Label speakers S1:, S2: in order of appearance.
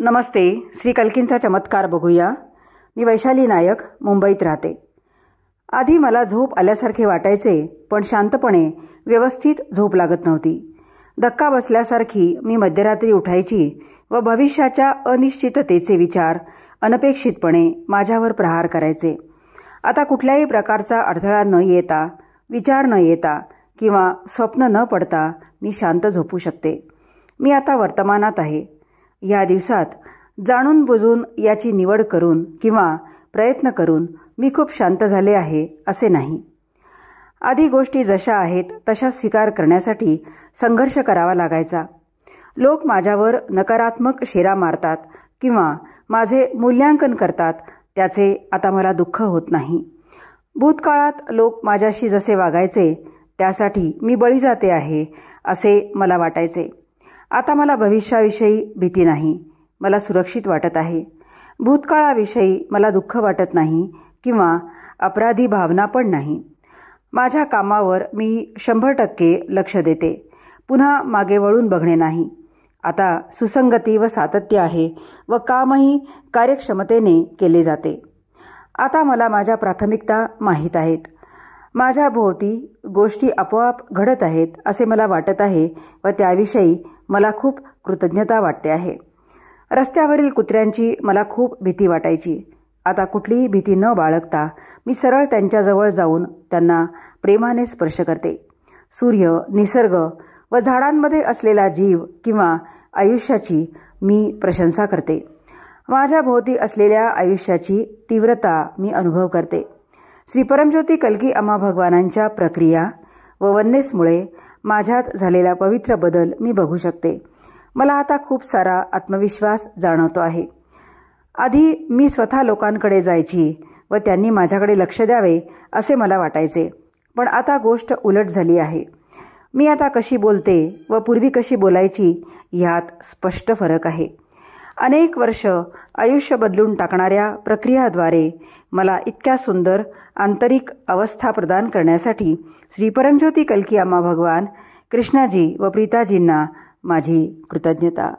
S1: नमस्ते श्री कल्किंचा चमत्कार बघूया मी वैशाली नायक मुंबईत राहते आधी मला झोप आल्यासारखे वाटायचे पण शांतपणे व्यवस्थित झोप लागत नव्हती धक्का बसल्यासारखी मी मध्यरात्री उठायची व भविष्याच्या अनिश्चिततेचे विचार अनपेक्षितपणे माझ्यावर प्रहार करायचे आता कुठल्याही प्रकारचा अडथळा न येता विचार न येता किंवा स्वप्न न पडता मी शांत झोपू शकते मी आता वर्तमानात आहे या दिवसात जाणून बुजून याची निवड करून किंवा प्रयत्न करून मी खूप शांत झाले आहे असे नाही आधी गोष्टी जशा आहेत तशा स्वीकार करण्यासाठी संघर्ष करावा लागायचा लोक माझ्यावर नकारात्मक शेरा मारतात किंवा माझे मूल्यांकन करतात त्याचे आता मला दुःख होत नाही भूतकाळात लोक माझ्याशी जसे वागायचे त्यासाठी मी बळी जाते आहे असे मला वाटायचे आता मला भविष्याविषयी भीती नाही मला सुरक्षित वाटत आहे भूतकाळाविषयी मला दुःख वाटत नाही किंवा अपराधी भावना पण नाही माझ्या कामावर मी शंभर टक्के लक्ष देते पुन्हा मागे वळून बघणे नाही आता सुसंगती व सातत्य आहे व कामही कार्यक्षमतेने केले जाते आता मला माझ्या प्राथमिकता माहीत आहेत माझ्या भोवती गोष्टी आपोआप घडत आहेत असे मला वाटत आहे व त्याविषयी मला खूप कृतज्ञता वाटते आहे रस्त्यावरील कुत्र्यांची मला खूप भीती वाटायची आता कुठलीही भीती न बाळगता मी सरळ त्यांच्याजवळ जाऊन त्यांना प्रेमाने स्पर्श करते सूर्य निसर्ग व झाडांमध्ये असलेला जीव किंवा आयुष्याची मी प्रशंसा करते माझ्या भोवती असलेल्या आयुष्याची तीव्रता मी अनुभव करते श्री परमज्योती कलकी अम्मा भगवानांच्या प्रक्रिया व वन्नेसमुळे माझ्यात झालेला पवित्र बदल मी बघू शकते मला आता खूप सारा आत्मविश्वास जाणवतो आहे आधी मी स्वतः लोकांकडे जायची व त्यांनी माझ्याकडे लक्ष द्यावे असे मला वाटायचे पण आता गोष्ट उलट झाली आहे मी आता कशी बोलते व पूर्वी कशी बोलायची यात स्पष्ट फरक आहे अनेक वर्ष आयुष्य बदलून टाकणाऱ्या प्रक्रियाद्वारे मला इतक्या सुंदर आंतरिक अवस्था प्रदान करण्यासाठी श्री परमज्योती कलकी आम्हा भगवान कृष्णाजी व प्रीताजींना माझी कृतज्ञता